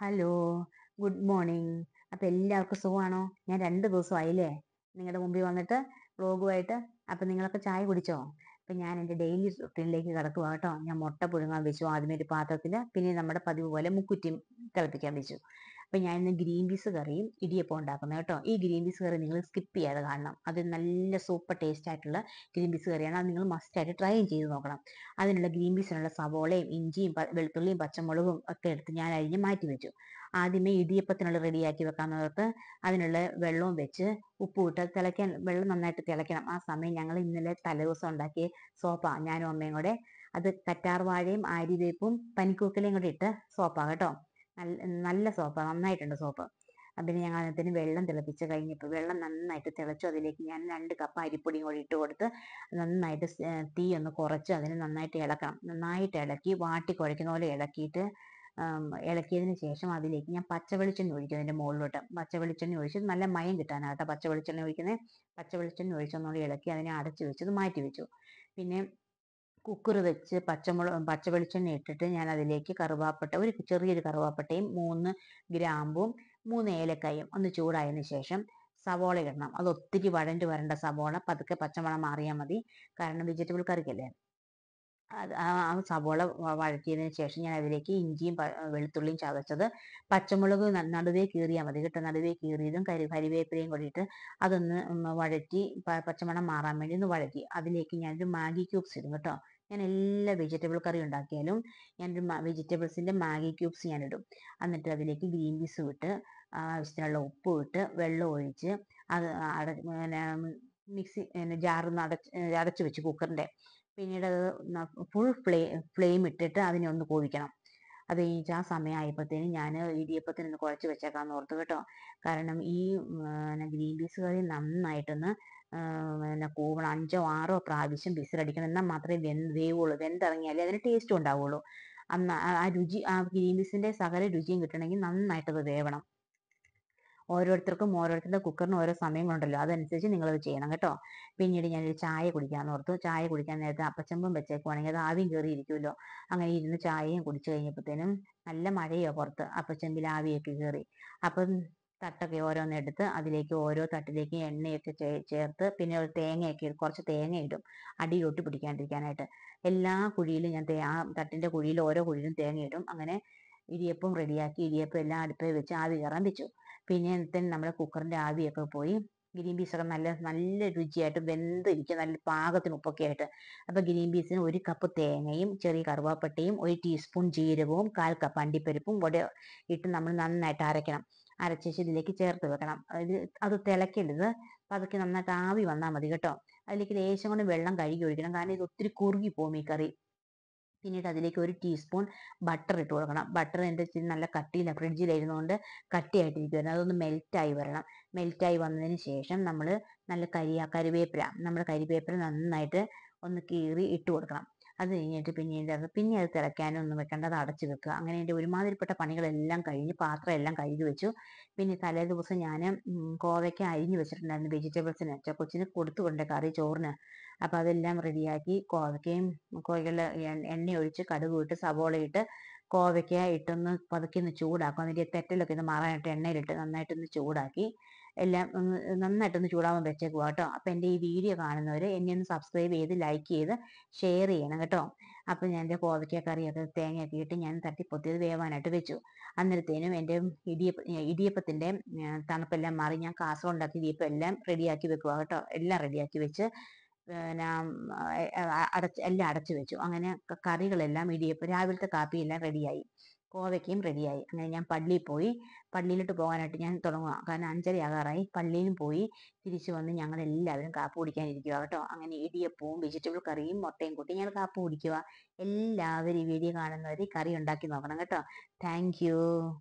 hello good morning അപ്പം എല്ലാവർക്കും സുഖമാണോ ഞാൻ രണ്ട് ദിവസമായില്ലേ നിങ്ങളുടെ മുമ്പിൽ വന്നിട്ട് വ്ളോഗുമായിട്ട് അപ്പം നിങ്ങളൊക്കെ ചായ കുടിച്ചോ അപ്പം ഞാൻ എൻ്റെ ഡെയിലി റുട്ടീനിലേക്ക് കിടക്കുക കേട്ടോ ഞാൻ മുട്ട പുഴുങ്ങാൻ വെച്ചു ആദ്യമേ ഒരു പാത്രത്തിൽ പിന്നെ നമ്മുടെ പതിവ് പോലെ മുക്കുറ്റി തിളപ്പിക്കാൻ വെച്ചു അപ്പം ഇന്ന് ഗ്രീൻ പീസ് കറിയും ഇടിയപ്പം ഉണ്ടാക്കുന്നത് കേട്ടോ ഈ ഗ്രീൻ പീസ് കറി നിങ്ങൾ സ്കിപ്പ് ചെയ്യാതെ കാണണം അത് നല്ല സൂപ്പർ ടേസ്റ്റ് ആയിട്ടുള്ള ഗ്രീൻ പീസ് കറിയാണ് അത് നിങ്ങൾ മസ്റ്റായിട്ട് ട്രൈ ചെയ്ത് നോക്കണം അതിനുള്ള ഗ്രീൻ പീസിനുള്ള സവോളയും ഇഞ്ചിയും വെളുത്തുള്ളിയും പച്ചമുളകും ഒക്കെ എടുത്ത് ഞാൻ അരിഞ്ഞ് മാറ്റി വെച്ചു ആദ്യമേ ഇടിയപ്പത്തിനുള്ള റെഡിയാക്കി വെക്കാമെന്നോർത്ത് അതിനുള്ള വെള്ളവും വെച്ച് ഉപ്പുമിട്ട് തിളയ്ക്കാൻ വെള്ളം നന്നായിട്ട് തിളയ്ക്കണം ആ സമയം ഞങ്ങൾ ഇന്നലെ തലേദിവസം ഉണ്ടാക്കിയ സോപ്പ ഞാനും അമ്മയും കൂടെ അത് കറ്റാർവാഴയും ആരിവേപ്പും പനിക്കൂക്കലയും കൂടെ ഇട്ട് സോപ്പാ കേട്ടോ നല്ല നല്ല സോപ്പാണ് നന്നായിട്ടുണ്ട് സോപ്പ് അതിന് ഞങ്ങൾ അതിന് വെള്ളം തിളപ്പിച്ച് കഴിഞ്ഞപ്പോൾ വെള്ളം നന്നായിട്ട് തിളച്ചു അതിലേക്ക് ഞാൻ രണ്ട് കപ്പ് അരിപ്പൊടിയും കൂടി ഇട്ട് കൊടുത്ത് നന്നായിട്ട് തീ ഒന്ന് കുറച്ച് അതിന് നന്നായിട്ട് ഇളക്കാം നന്നായിട്ട് ഇളക്കി വാട്ടി കുഴക്കുന്ന പോലെ ഇളക്കിയിട്ട് ഇളക്കിയതിന് ശേഷം അതിലേക്ക് ഞാൻ പച്ച വെളിച്ചെണ്ണ ഒഴിക്കും അതിൻ്റെ മുകളിലോട്ട് പച്ച വെളിച്ചെണ്ണ ഒഴിച്ച് നല്ല മയം കിട്ടാനാണ് കേട്ടോ പച്ച വെളിച്ചെണ്ണ ഒഴിക്കുന്നത് പച്ച വെളിച്ചെണ്ണ ഒഴിച്ചൊന്നുകൂടി ഇളക്കി അതിനെ അടച്ചു വെച്ചത് മാറ്റി വെച്ചു പിന്നെ കുക്കർ വെച്ച് പച്ചമുളക് പച്ച വെളിച്ചെണ്ണ ഇട്ടിട്ട് ഞാൻ അതിലേക്ക് കറുവാപ്പട്ട ഒരു ചെറിയൊരു കറുവാപ്പട്ടയും മൂന്ന് ഗ്രാമ്പും മൂന്ന് ഏലക്കായും ഒന്ന് ചൂടായതിനു ശേഷം സവോള ഇടണം അത് ഒത്തിരി വഴണ്ട് വരേണ്ട സവോള പതുക്കെ പച്ചമണം മാറിയാൽ മതി കാരണം വെജിറ്റബിൾ കറിക്കല്ലേ അത് ആ സവോള വഴറ്റിയതിന് ശേഷം ഞാൻ അതിലേക്ക് ഇഞ്ചിയും വെളുത്തുള്ളിയും ചതച്ചത് പച്ചമുളക് നടുവേ കീറിയാൽ മതി കേട്ടോ നടുവേ കീറിയതും കരി കരിവേപ്പിലയും കൂടിയിട്ട് അതൊന്ന് വഴറ്റി പച്ചമണം മാറാൻ വേണ്ടി ഒന്ന് വഴറ്റി അതിലേക്ക് ഞാനൊരു മാഗി ക്യൂബ്സ് ഇടും കേട്ടോ ഞാൻ എല്ലാ വെജിറ്റബിൾ കറി ഉണ്ടാക്കിയാലും ഞാനൊരു വെജിറ്റബിൾസിൻ്റെ മാഗി ക്യൂബ്സ് ഞാനിടും എന്നിട്ട് അതിലേക്ക് ഗ്രീൻ പീസും ഇട്ട് ആവശ്യത്തിനുള്ള ഉപ്പും ഇട്ട് വെള്ളം ഒഴിച്ച് അത് അട മിക്സി ജാറൊന്ന് അടച്ച് അടച്ചു വെച്ച് കുക്കറിൻ്റെ പിന്നീട് അത് ഫുൾ ഫ്ലേ ഫ്ലെയിം ഇട്ടിട്ട് അതിനെ ഒന്ന് കോവിക്കണം അത് കഴിഞ്ഞിട്ട് ആ സമയമായപ്പോഴത്തേനും ഞാൻ ഇടിയപ്പത്തിന് ഒന്ന് കുഴച്ച് വെച്ചേക്കാമെന്ന് ഓർത്തു കേട്ടോ കാരണം ഈ ഗ്രീൻ പീസ് കറി നന്നായിട്ടൊന്ന് പിന്നെ കൂവണം അഞ്ചോ ആറോ പ്രാവശ്യം വിസിലടിക്കണം എന്നാൽ മാത്രമേ വെന്ത് വേവുള്ളൂ വെന്തിറങ്ങിയാലേ അതിന് ടേസ്റ്റ് ഉണ്ടാവുള്ളൂ അന്ന് ആ രുചി ആ ഗ്രീൻ പീസിൻ്റെ സകല രുചിയും കിട്ടണമെങ്കിൽ നന്നായിട്ടത് വേവണം ഓരോരുത്തർക്കും ഓരോരുത്തരുടെ കുക്കറിന് ഓരോ സമയങ്ങളുണ്ടല്ലോ അതനുസരിച്ച് നിങ്ങളത് ചെയ്യണം കേട്ടോ പിന്നീട് ഞാനൊരു ചായ കുടിക്കാൻ ഓർത്തു ചായ കുടിക്കാൻ നേരത്തെ അപ്പച്ചമ്പും വെച്ചേക്കുവാണെങ്കിൽ അത് ആവിയും കേറി ഇരിക്കുമല്ലോ അങ്ങനെ ഇരുന്ന് ചായയും കുടിച്ചു കഴിഞ്ഞപ്പോഴത്തേനും നല്ല മഴയോ പുറത്ത് അപ്പച്ചമ്പിൽ ആവിയൊക്കെ കയറി അപ്പം തട്ടൊക്കെ ഓരോന്നെടുത്ത് അതിലേക്ക് ഓരോ തട്ടിലേക്ക് എണ്ണയൊക്കെ ചേർത്ത് പിന്നെ ഒരു തേങ്ങയൊക്കെ കുറച്ച് തേങ്ങ ഇടും അടിയൊട്ടി പിടിക്കാണ്ടിരിക്കാനായിട്ട് എല്ലാ കുഴിയിലും ഞാൻ ആ തട്ടിൻ്റെ കുഴിയിൽ ഓരോ കുഴിയിലും തേങ്ങ ഇടും അങ്ങനെ ഇടിയപ്പം റെഡിയാക്കി ഇടിയപ്പം എല്ലാം അടുപ്പിൽ വെച്ച് ആവി കയറാൻ വെച്ചു പിന്നെ തന്നെ നമ്മുടെ കുക്കറിൻ്റെ ആവിയൊക്കെ പോയി ഗ്രീൻ പീസൊക്കെ നല്ല നല്ല രുചിയായിട്ട് വെന്തിരിക്കുക നല്ല പാകത്തിന് ഉപ്പൊക്കെ ആയിട്ട് അപ്പോൾ ഗ്രീൻ പീസിന് ഒരു കപ്പ് തേങ്ങയും ചെറിയ കറുവാപ്പട്ടയും ഒരു ടീസ്പൂൺ ജീരകവും കാൽ കപ്പ് അണ്ടിപ്പരിപ്പും കൂടെ ഇട്ട് നമ്മൾ നന്നായിട്ട് അരയ്ക്കണം അരച്ച ഇതിലേക്ക് ചേർത്ത് വെക്കണം ഇത് അത് തിളക്കരുത് പതുക്കെ നന്നായിട്ട് ആവി വന്നാൽ മതി കേട്ടോ അതിലേക്ക് ലേശം കൊണ്ട് വെള്ളം കഴുകി ഒഴിക്കണം കാരണം ഇത് ഒത്തിരി കുറുകി പോകും ഈ കറി പിന്നീട് അതിലേക്ക് ഒരു ടീസ്പൂൺ ബട്ടർ ഇട്ട് കൊടുക്കണം ബട്ടർ എൻ്റെ നല്ല കട്ടിയില്ല ഫ്രിഡ്ജിലിരുന്നുകൊണ്ട് കട്ടിയായിട്ടിരിക്കുമായിരുന്നു അതൊന്ന് മെൽറ്റായി വരണം മെൽറ്റായി വന്നതിന് ശേഷം നമ്മൾ നല്ല കരിയ കറിവേപ്പില നമ്മുടെ കരിവേപ്പില നന്നായിട്ട് ഒന്ന് കീറി ഇട്ട് കൊടുക്കണം അത് കഴിഞ്ഞിട്ട് പിന്നീട് അത് പിന്നെ അത് ഒന്നും വെക്കേണ്ട അത് അടച്ചു വെക്കുക അങ്ങനെ എൻ്റെ ഒരുമാതിരിപ്പെട്ട പണികളെല്ലാം കഴിഞ്ഞ് പാത്രം എല്ലാം കഴുകി വെച്ചു പിന്നെ തലേ ദിവസം ഞാൻ കോവയ്ക്ക അരിഞ്ഞു വെച്ചിട്ടുണ്ടായിരുന്നു വെജിറ്റബിൾസിന് കൊച്ചിന് കൊടുത്തുകൊണ്ട് കറി ചോറിന് അപ്പോൾ അതെല്ലാം റെഡിയാക്കി കോവയ്ക്കയും കോഴികളുടെ എണ്ണ ഒഴിച്ച് കടുക് ഇട്ട് സവോള ഇട്ട് കോവയ്ക്ക ഇട്ടൊന്ന് പതുക്കെ ഒന്ന് ചൂടാക്കും അതിൻ്റെ തെറ്റലൊക്കെ ഒന്ന് മാറാനായിട്ട് എണ്ണയിലിട്ട് നന്നായിട്ടൊന്ന് ചൂടാക്കി എല്ലാം ഒന്ന് നന്നായിട്ടൊന്ന് ചൂടാവാൻ വെച്ചേക്കുക കേട്ടോ അപ്പം എൻ്റെ ഈ വീഡിയോ കാണുന്നവർ എന്നെ ഒന്ന് സബ്സ്ക്രൈബ് ചെയ്ത് ലൈക്ക് ചെയ്ത് ഷെയർ ചെയ്യണം കേട്ടോ അപ്പം ഞാൻ എൻ്റെ കോവയ്ക്ക കറിയൊക്കെ തേങ്ങയൊക്കെ ഇട്ട് ഞാൻ പൊത്തിയത് വേവാനായിട്ട് വെച്ചു അന്നേരത്തേനും എൻ്റെ ഇടിയപ്പ ഇടിയപ്പത്തിൻ്റെ തണുപ്പെല്ലാം മാറി ഞാൻ കാസറുണ്ടാക്കി ഇടിയപ്പം എല്ലാം റെഡിയാക്കി വെക്കുക കേട്ടോ എല്ലാം റെഡിയാക്കി വെച്ച് പിന്നെ അടച്ച് എല്ലാം അടച്ചു വെച്ചു അങ്ങനെ കറികളെല്ലാം ഇടിയപ്പം രാവിലത്തെ കാപ്പിയെല്ലാം റെഡിയായി കോവയ്ക്കയും റെഡിയായി അങ്ങനെ ഞാൻ പള്ളിയിൽ പോയി പള്ളിയിലോട്ട് പോകാനായിട്ട് ഞാൻ തുടങ്ങുക കാരണം ആകാറായി പള്ളിയിലും പോയി തിരിച്ചു വന്ന് ഞങ്ങൾ എല്ലാവരും കാപ്പ് കുടിക്കാനിരിക്കുക കേട്ടോ അങ്ങനെ ഇടിയപ്പവും വെജിറ്റബിൾ കറിയും മുട്ടയും കൂട്ടി ഞങ്ങൾ കാപ്പ് കുടിക്കുക എല്ലാവരും ഈ വീഡിയോ കാണുന്നവർ കറി ഉണ്ടാക്കി നോക്കണം കേട്ടോ താങ്ക്